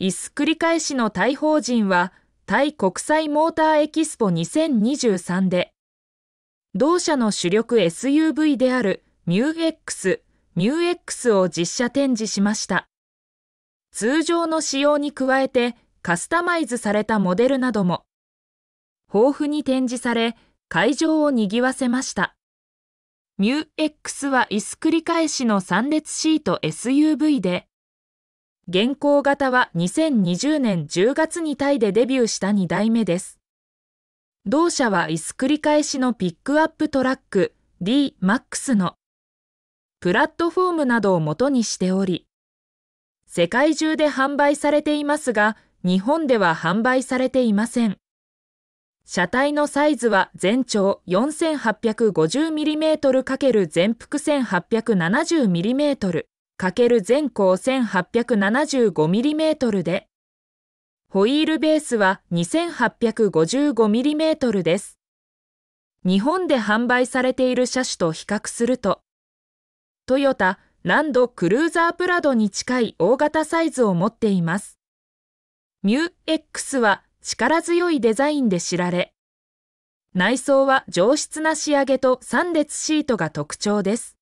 イス繰り返しのタイ法人は、タイ国際モーターエキスポ2023で、同社の主力 SUV であるミュー X、ミュー X を実写展示しました。通常の仕様に加えてカスタマイズされたモデルなども、豊富に展示され、会場を賑わせました。ミュー X は椅子繰り返しの3列シート SUV で、現行型は2020年10月にタイでデビューした2代目です。同社は椅子繰り返しのピックアップトラック DMAX のプラットフォームなどを元にしており、世界中で販売されていますが、日本では販売されていません。車体のサイズは全長 4850mm× 全幅 1870mm。×全高 1875mm で、ホイールベースは 2855mm です。日本で販売されている車種と比較すると、トヨタ、ランドクルーザープラドに近い大型サイズを持っています。ミュー X は力強いデザインで知られ、内装は上質な仕上げと3列シートが特徴です。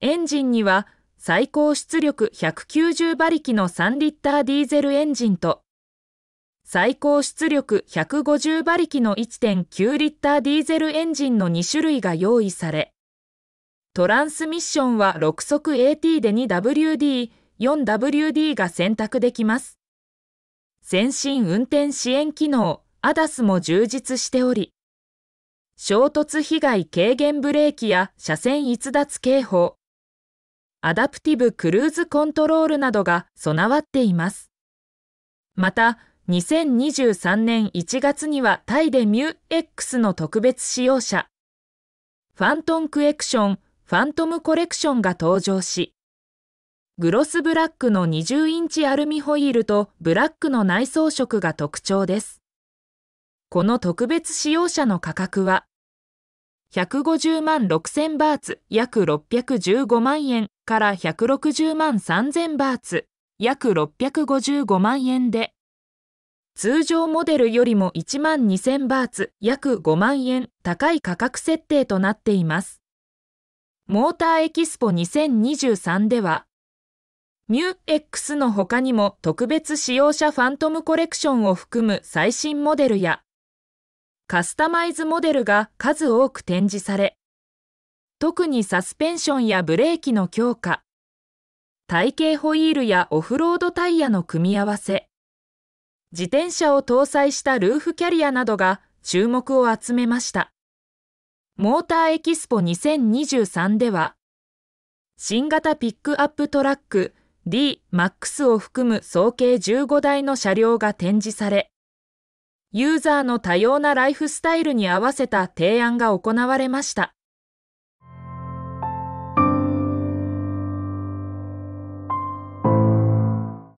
エンジンには最高出力190馬力の3リッターディーゼルエンジンと最高出力150馬力の1.9リッターディーゼルエンジンの2種類が用意され、トランスミッションは6速 AT で 2WD、4WD が選択できます。先進運転支援機能、アダスも充実しており、衝突被害軽減ブレーキや車線逸脱警報、アダプティブクルーズコントロールなどが備わっています。また、2023年1月にはタイでミュー X の特別使用者、ファントンクエクション、ファントムコレクションが登場し、グロスブラックの20インチアルミホイールとブラックの内装色が特徴です。この特別使用者の価格は、150万6000バーツ約615万円から160万3000バーツ約655万円で通常モデルよりも1万2000バーツ約5万円高い価格設定となっていますモーターエキスポ2023ではミュー X の他にも特別使用者ファントムコレクションを含む最新モデルやカスタマイズモデルが数多く展示され特にサスペンションやブレーキの強化、体型ホイールやオフロードタイヤの組み合わせ、自転車を搭載したルーフキャリアなどが注目を集めました。モーターエキスポ2023では、新型ピックアップトラック D-MAX を含む総計15台の車両が展示され、ユーザーの多様なライフスタイルに合わせた提案が行われました。